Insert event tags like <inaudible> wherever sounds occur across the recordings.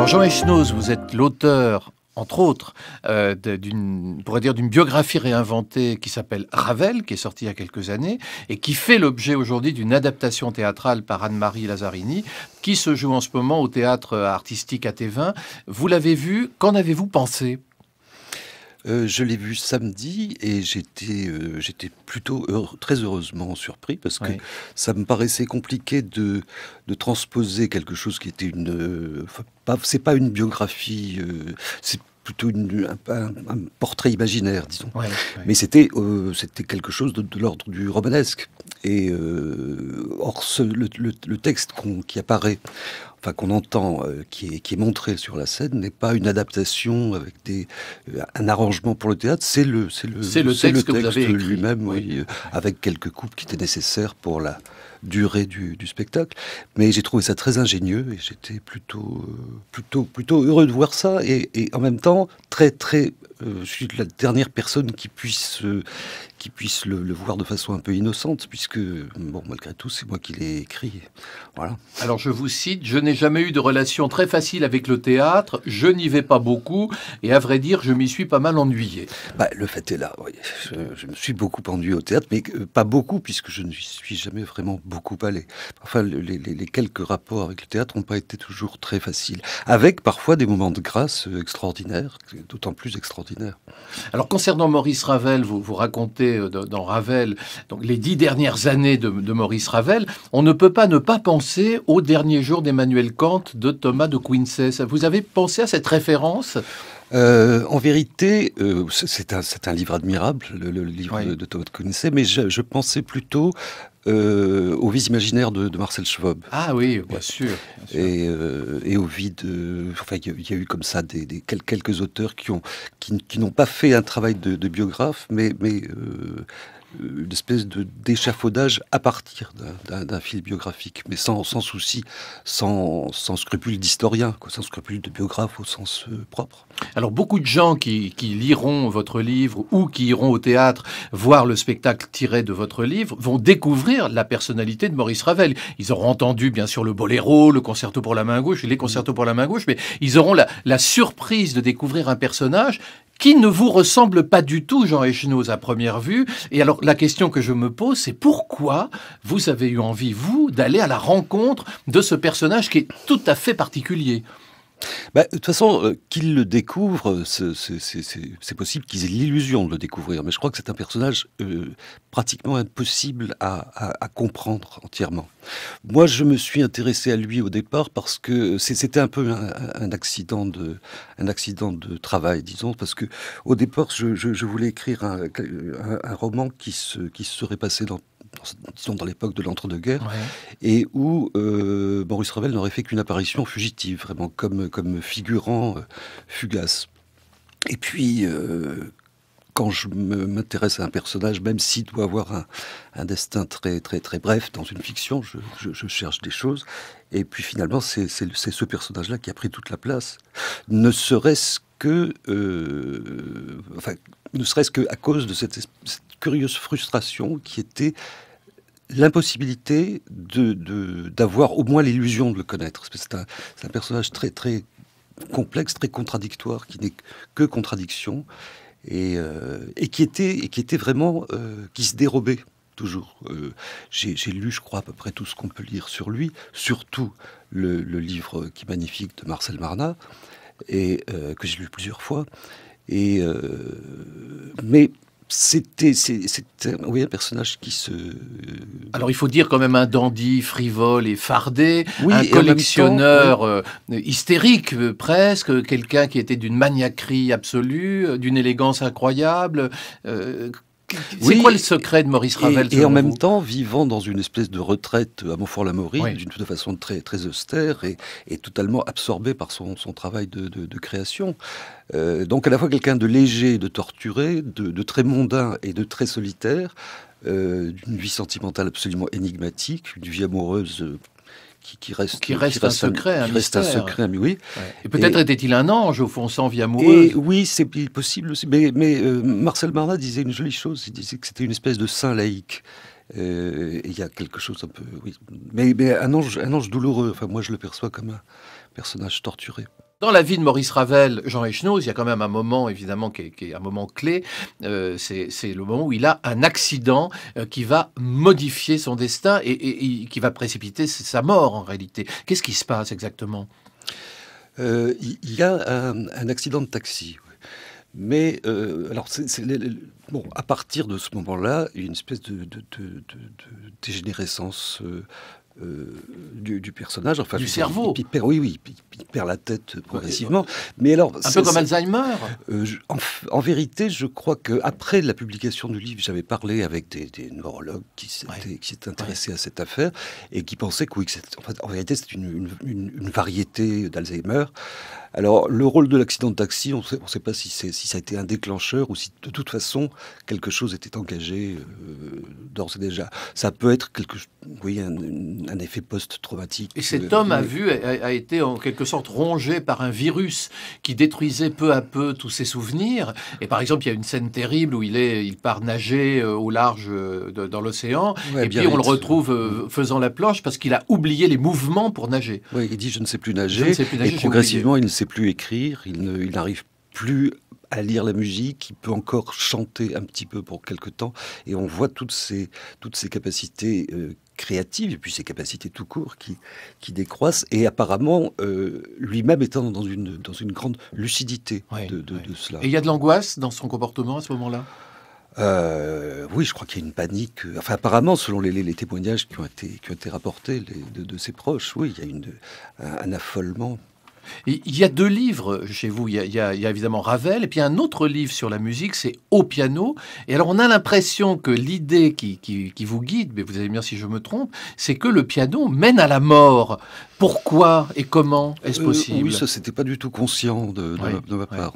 Alors Jean vous êtes l'auteur entre autres, euh, d'une, d'une biographie réinventée qui s'appelle Ravel, qui est sortie il y a quelques années, et qui fait l'objet aujourd'hui d'une adaptation théâtrale par Anne-Marie Lazzarini, qui se joue en ce moment au théâtre artistique à Thévin. Vous l'avez vu, qu'en avez-vous pensé euh, je l'ai vu samedi et j'étais euh, plutôt très heureusement surpris parce que ça me paraissait compliqué de, de transposer quelque chose qui était une euh, c'est pas une biographie c'est plutôt un, portrait imaginaire, disons. Mais c'était c'était quelque chose de, l'ordre du romanesque. Et or, le, texte qui apparaît enfin qu'on entend, euh, qui, est, qui est montré sur la scène, n'est pas une adaptation avec des, euh, un arrangement pour le théâtre. C'est le, c'est le, c'est le texte, lui-même, avec quelques coupes qui étaient nécessaires pour la durée du, spectacle. Mais j'ai trouvé ça très ingénieux et j'étais plutôt, euh, plutôt, plutôt heureux de voir ça et, et en même temps très, très euh, je suis la dernière personne qui puisse, euh, qui puisse le, voir de façon un peu innocente, puisque, bon, malgré tout, c'est moi qui l'ai écrit. Voilà. Alors, je vous cite Je n'ai jamais eu de relation très facile avec le théâtre, je n'y vais pas beaucoup, et à vrai dire, je m'y suis pas mal ennuyé. Bah, le fait est là, Je, me suis beaucoup ennuyé au théâtre, mais euh, pas beaucoup, puisque je ne suis jamais vraiment beaucoup allé. Enfin, les, les quelques rapports avec le théâtre n'ont pas été toujours très faciles, avec parfois des moments de grâce extraordinaires, d'autant plus extraordinaires alors concernant Maurice Ravel, vous, vous racontez euh, dans Ravel les dix dernières années de, Maurice Ravel, on ne peut pas ne pas penser au dernier jour d'Emmanuel Kant de Thomas de Quincey. Vous avez pensé à cette référence euh, en vérité, euh, c'est un, livre admirable, le, livre de de, de Quincy, Quincey, mais je, je, pensais plutôt euh, aux vies imaginaires de, Marcel Schwab. Ah oui, bien sûr. Et, euh, et, aux vies de. Enfin, il y, a eu comme ça des, quelques auteurs qui, ont, qui, n'ont pas fait un travail de, biographe, mais, mais euh, euh, une espèce de d'échafaudage à partir d'un fil biographique, mais sans, sans souci, sans, sans scrupule d'historien, sans scrupule de biographe au sens euh, propre. Alors beaucoup de gens qui, qui, liront votre livre ou qui iront au théâtre voir le spectacle tiré de votre livre vont découvrir la personnalité de Maurice Ravel. Ils auront entendu bien sûr le boléro, le concerto pour la main gauche, les concertos pour la main gauche, mais ils auront la, la surprise de découvrir un personnage qui ne vous ressemble pas du tout, Jean Echenoz, à première vue. Et alors, la question que je me pose, c'est pourquoi vous avez eu envie, vous, d'aller à la rencontre de ce personnage qui est tout à fait particulier bah, de toute façon, qu'il euh, qu'ils le découvrent, c'est possible qu'ils aient l'illusion de le découvrir, mais je crois que c'est un personnage euh, pratiquement impossible à, comprendre entièrement. Moi, je me suis intéressé à lui au départ parce que c'était un peu un, accident de, un accident de travail, disons, parce que au départ, je, voulais écrire un, roman qui se, qui serait passé dans dans, disons dans l'époque de l'entre-deux-guerres, et où Boris euh, Maurice Ravel n'aurait fait qu'une apparition fugitive, vraiment comme, comme figurant euh, fugace. Et puis, euh, quand je m'intéresse à un personnage, même s'il doit avoir un, destin très, très, très bref dans une fiction, je, je, cherche des choses. Et puis finalement, c'est ce personnage-là qui a pris toute la place. Ne serait-ce que. enfin, ne serait-ce que à cause de cette, cette, curieuse frustration qui était l'impossibilité d'avoir de, au moins l'illusion de le connaître. C'est un, personnage très, très complexe, très contradictoire, qui n'est que contradiction, et, euh, qui, était, qui était vraiment... Euh, qui se dérobait toujours. Euh, j'ai lu, je crois, à peu près tout ce qu'on peut lire sur lui, surtout le, livre qui magnifique de Marcel Marnat, et que j'ai lu plusieurs fois. Et mais c'était, un personnage qui se. Alors il faut dire quand même un dandy frivole et fardé, un collectionneur euh, hystérique euh, presque, quelqu'un qui était d'une maniaquerie absolue, euh, d'une élégance incroyable. C'est quoi le secret de Maurice Ravel Et, en même temps, vivant dans une espèce de retraite à Montfort-la-Maurie, d'une toute façon très, très austère et, totalement absorbé par son, travail de, création. Euh, donc à la fois quelqu'un de léger, de torturé, de, très mondain et de très solitaire, euh, d'une vie sentimentale absolument énigmatique, d'une vie amoureuse euh, qui, reste, qui, reste, un, secret. Un, reste un secret, oui. Et peut-être était-il un ange, au fond, sans vie amoureuse. oui, c'est possible aussi. Mais, euh, Marcel Barnat disait une jolie chose, il disait que c'était une espèce de saint laïque. Euh, il y a quelque chose un peu... Mais, mais, un, ange, un ange douloureux, enfin moi je le perçois comme un personnage torturé. Dans la vie de Maurice Ravel, Jean Echnoz, il y a quand même un moment, évidemment, qui est, un moment clé. Euh, c'est le moment où il a un accident euh, qui va modifier son destin et, qui va précipiter sa mort, en réalité. Qu'est-ce qui se passe exactement euh, Il y a un, accident de taxi. Mais, alors, c'est bon, à partir de ce moment-là, une espèce de, de, de, de dégénérescence euh, du, personnage. Enfin, du cerveau. perd, oui, oui, il, perd la tête progressivement. Mais alors, un peu comme Alzheimer. Euh, en, vérité, je crois que après la publication du livre, j'avais parlé avec des, neurologues qui s'étaient intéressés à cette affaire et qui pensaient que oui, en, fait, en, vérité, c'est une, une, variété d'Alzheimer. Alors, le rôle de l'accident de taxi, on ne sait pas si, si, ça a été un déclencheur ou si de toute façon quelque chose était engagé euh, d'ores et déjà. Ça peut être quelque, oui, un, un effet post-traumatique. Et euh, cet homme a vu, a, été en quelque sorte rongé par un virus qui détruisait peu à peu tous ses souvenirs. Et par exemple, il y a une scène terrible où il est, il part nager euh, au large euh, dans l'océan, et puis on le retrouve mm. faisant la planche parce qu'il a oublié les mouvements pour nager. Oui, il dit je ne sais plus nager, et progressivement plus écrire, il n'arrive plus à lire la musique, il peut encore chanter un petit peu pour quelque temps, et on voit toutes ces, toutes ces capacités euh, créatives, et puis ses capacités tout court qui, qui décroissent, et apparemment euh, lui-même étant dans une, dans une grande lucidité de, cela. Et il y a de l'angoisse dans son comportement à ce moment-là euh, oui, je crois qu'il y a une panique. Enfin, apparemment, selon les, les témoignages qui ont été, qui ont été rapportés de, ses proches, oui, il y a une, un affolement il y a deux livres chez vous. Il y, a, évidemment Ravel, et puis un autre livre sur la musique, c'est Au piano. Et alors, on a l'impression que l'idée qui, vous guide, mais vous allez bien dire si je me trompe, c'est que le piano mène à la mort. Pourquoi et comment est-ce euh, possible Oui, ça, c'était pas du tout conscient de, ma, part.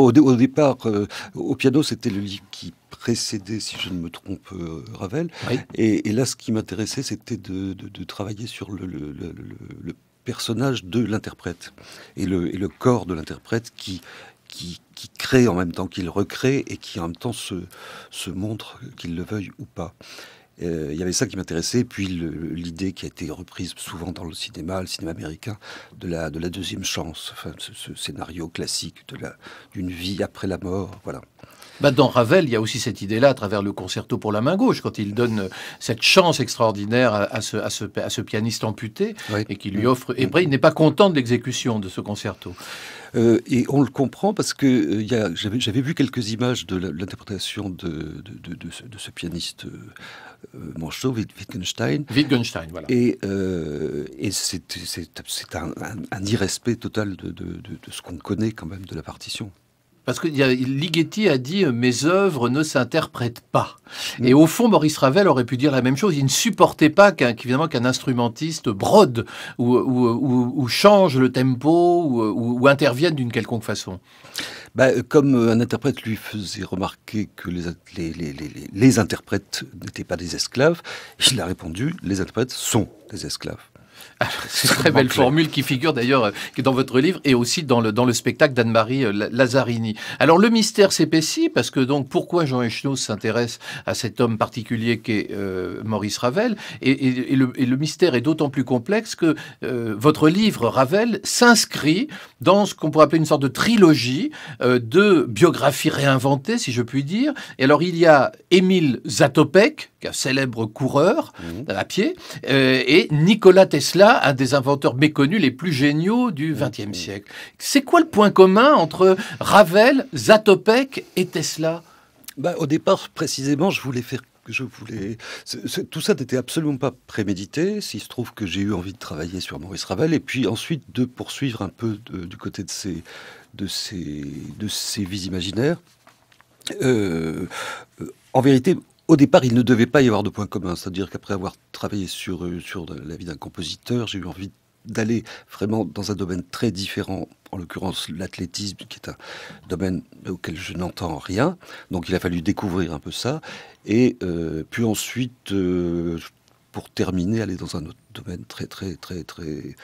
au, départ, euh, au piano, c'était le livre qui précédait si je ne me trompe, euh, Ravel. Et, là, ce qui m'intéressait, c'était de, travailler sur le, le, le personnage de l'interprète et le, le corps de l'interprète qui, qui, crée en même temps qu'il recrée et qui en même temps se, se montre, qu'il le veuille ou pas. Euh, il y avait ça qui m'intéressait, puis l'idée qui a été reprise souvent dans le cinéma, le cinéma américain, de la, de la deuxième chance, enfin, ce, scénario classique d'une vie après la mort. Voilà. Bah, dans Ravel, il y a aussi cette idée-là à travers le concerto pour la main gauche, quand il donne euh, cette chance extraordinaire à, ce, pianiste amputé et qui lui offre. Et après, il n'est pas content de l'exécution de ce concerto. Euh, et on le comprend parce que euh, j'avais vu quelques images de l'interprétation de, ce pianiste euh, Manchot, Wittgenstein. Wittgenstein, voilà. Et, c'est un, irrespect total de ce qu'on connaît quand même de la partition. Parce que Ligeti a dit euh, mes œuvres ne s'interprètent pas. Mm. Et au fond, Maurice Ravel aurait pu dire la même chose. Il ne supportait pas qu'un qu'un instrumentiste brode ou, change le tempo ou, intervienne d'une quelconque façon. Bah, euh, comme euh, un interprète lui faisait remarquer que les, les interprètes n'étaient pas des esclaves, il a répondu les interprètes sont des esclaves. C'est une très belle formule qui figure d'ailleurs euh, dans votre livre et aussi dans le, dans le spectacle d'Anne-Marie euh, Lazzarini. Alors le mystère s'épaissit parce que donc pourquoi Jean Echnos s'intéresse à cet homme particulier qu'est est euh, Maurice Ravel et, le, mystère est d'autant plus complexe que votre livre Ravel s'inscrit dans ce qu'on pourrait appeler une sorte de trilogie de biographies réinventées si je puis dire. Et alors il y a Émile Zatopek un célèbre coureur mmh. à pied, euh, et Nicolas Tesla, un des inventeurs méconnus les plus géniaux du XXe mmh. siècle. C'est quoi le point commun entre Ravel, Zatopek et Tesla bah, Au départ, précisément, je voulais faire je voulais. tout ça n'était absolument pas prémédité. S'il se trouve que j'ai eu envie de travailler sur Maurice Ravel et puis ensuite de poursuivre un peu du côté de ses, de de vies imaginaires. Euh, euh, en vérité, au départ, il ne devait pas y avoir de point commun, c'est-à-dire qu'après avoir travaillé sur, euh, sur la vie d'un compositeur, j'ai eu envie d'aller vraiment dans un domaine très différent, en l'occurrence l'athlétisme, qui est un domaine auquel je n'entends rien. Donc il a fallu découvrir un peu ça. Et euh, puis ensuite, euh, pour terminer, aller dans un autre domaine très, très, très, très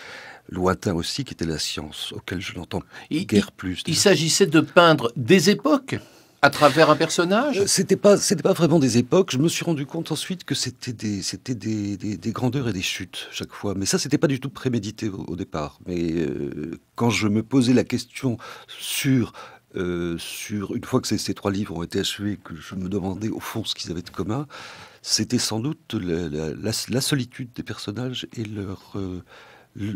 lointain aussi, qui était la science, auquel je n'entends guère plus. Il s'agissait de peindre des époques à travers un personnage euh, C'était pas, c'était pas vraiment des époques. Je me suis rendu compte ensuite que c'était des, c'était des, des, grandeurs et des chutes chaque fois. Mais ça, c'était pas du tout prémédité au, départ. Mais euh, quand je me posais la question sur euh, sur une fois que ces, trois livres ont été achevés, que je me demandais au fond ce qu'ils avaient de commun, c'était sans doute la, solitude des personnages et leur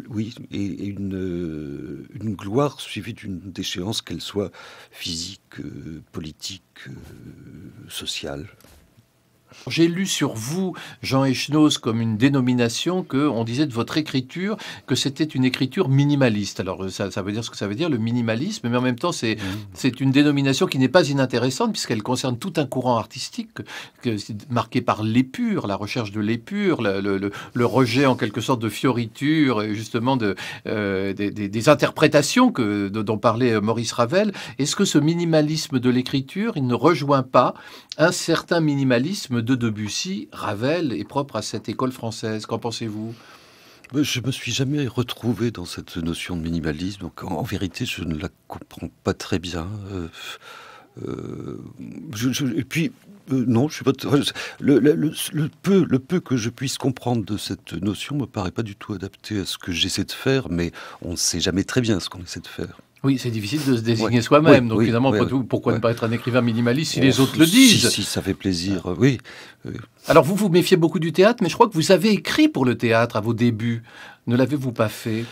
oui, et, euh, une, gloire suivie d'une déchéance, qu'elle soit physique, euh, politique, euh, sociale. J'ai lu sur vous, Jean Echnoz, comme une dénomination que on disait de votre écriture que c'était une écriture minimaliste. Alors euh, ça, veut dire ce que ça veut dire, le minimalisme, mais en même temps c'est mmh. une dénomination qui n'est pas inintéressante puisqu'elle concerne tout un courant artistique marqué par l'épure, la recherche de l'épure, le, rejet en quelque sorte de fioriture, justement de, euh, des, interprétations que, dont parlait euh, Maurice Ravel. Est-ce que ce minimalisme de l'écriture, il ne rejoint pas un certain minimalisme de Debussy, Ravel est propre à cette école française. Qu'en pensez-vous je ne me suis jamais retrouvé dans cette notion de minimalisme, donc en, vérité, je ne la comprends pas très bien. Euh, euh, et puis, euh, non, je suis pas. Le, peu, le peu que je puisse comprendre de cette notion me paraît pas du tout adapté à ce que j'essaie de faire, mais on ne sait jamais très bien ce qu'on essaie de faire. Oui, c'est difficile de se désigner soi-même. donc, évidemment, pourquoi ne pas être un écrivain minimaliste si oh, les autres le disent si, si, ça fait plaisir, euh, oui. Alors, vous vous méfiez beaucoup du théâtre, mais je crois que vous avez écrit pour le théâtre à vos débuts. Ne l'avez-vous pas fait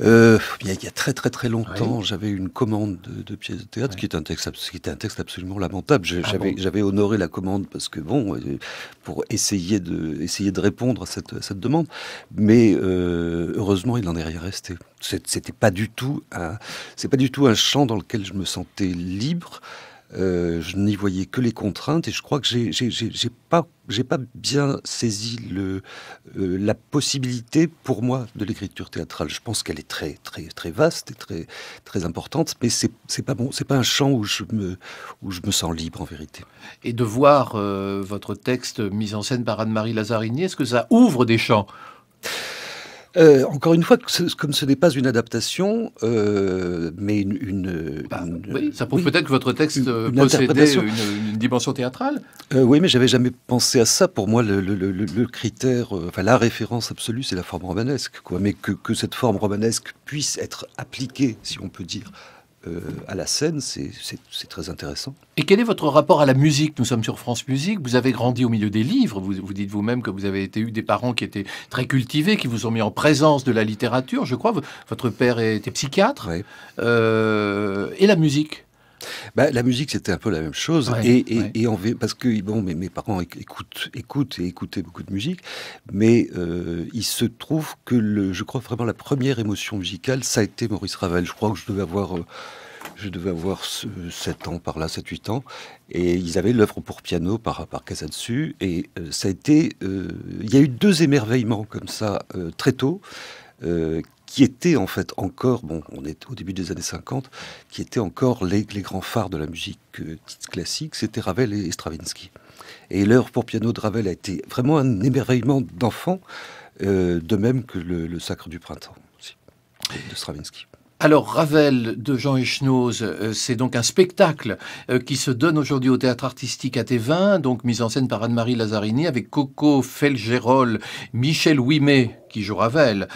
euh, il, y a, très très très longtemps, j'avais une commande de, pièces de théâtre qui, était un texte, qui était un texte absolument lamentable. Ah j'avais honoré la commande parce que bon, euh, pour essayer de essayer de répondre à cette, cette demande, mais euh, heureusement, il n'en est rien resté. C'était pas du tout c'est pas du tout un champ dans lequel je me sentais libre. Euh, je n'y voyais que les contraintes et je crois que j'ai pas j'ai pas bien saisi le, euh, la possibilité pour moi de l'écriture théâtrale. Je pense qu'elle est très très très vaste et très très importante, mais c'est pas bon, c'est pas un champ où je me où je me sens libre en vérité. Et de voir euh, votre texte mis en scène par Anne-Marie Lazzarini, est-ce que ça ouvre des champs euh, encore une fois, comme ce n'est pas une adaptation, euh, mais bah, une, oui, ça prouve peut-être que votre texte une, euh, possédait une, dimension théâtrale. oui, mais j'avais jamais pensé à ça. Pour moi, le, critère, enfin la référence absolue, c'est la forme romanesque, Mais que cette forme romanesque puisse être appliquée, si on peut dire, euh, à la scène, c'est très intéressant. Et quel est votre rapport à la musique Nous sommes sur France Musique, vous avez grandi au milieu des livres, vous, dites vous-même que vous avez été, eu des parents qui étaient très cultivés, qui vous ont mis en présence de la littérature, je crois. Votre père était psychiatre. Euh, et la musique bah, la musique, c'était un peu la même chose. et, parce que bon, mes, parents écoutent, et écoutaient beaucoup de musique, mais euh, il se trouve que le, je crois vraiment la première émotion musicale, ça a été Maurice Ravel. Je crois que je devais avoir. Euh, je devais avoir 7 euh, ans par là, 7-8 ans, et ils avaient l'œuvre pour piano par, par et ça a été... il y a eu deux émerveillements comme ça, très tôt, qui étaient en fait encore, bon, on est au début des années 50, qui étaient encore les, grands phares de la musique euh, classique, c'était Ravel et Stravinsky. Et l'heure pour piano de Ravel a été vraiment un émerveillement d'enfant, euh, de même que le, Sacre du Printemps de Stravinsky. Alors Ravel de Jean Echenoz, euh, c'est donc un spectacle euh, qui se donne aujourd'hui au théâtre artistique à Tévin, donc mise en scène par Anne-Marie Lazzarini avec Coco Felgerol, Michel Ouimet qui joue Ravel,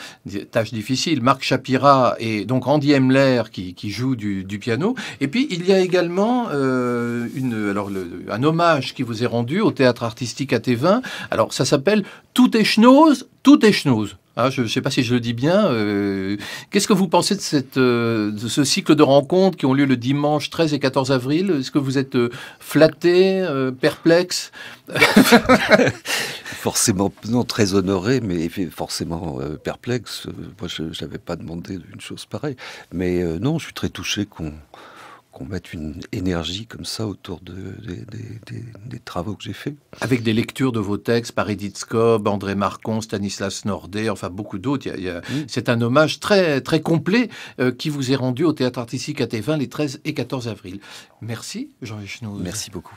tâche difficile, Marc Chapira et donc Andy Emler qui, joue du, piano. Et puis il y a également euh, un hommage qui vous est rendu au théâtre artistique à Tévin. Alors ça s'appelle Tout Echenoz, Tout Echenoz. Ah, je ne sais pas si je le dis bien. Euh, qu'est-ce que vous pensez de, cette, euh, de, ce cycle de rencontres qui ont lieu le dimanche 13 et 14 avril Est-ce que vous êtes euh, flatté, perplexe <laughs> Forcément, non, très honoré, mais forcément perplexe. Moi, je n'avais pas demandé une chose pareille. Mais non, je suis très touché qu'on qu'on mette une énergie comme ça autour de, des, travaux que j'ai faits. Avec des lectures de vos textes par Edith Scob, André Marcon, Stanislas Nordet, enfin beaucoup d'autres. Mm. C'est un hommage très, très complet euh, qui vous est rendu au Théâtre Artistique à 20 les 13 et 14 avril. Merci Jean Echenoz. Merci beaucoup.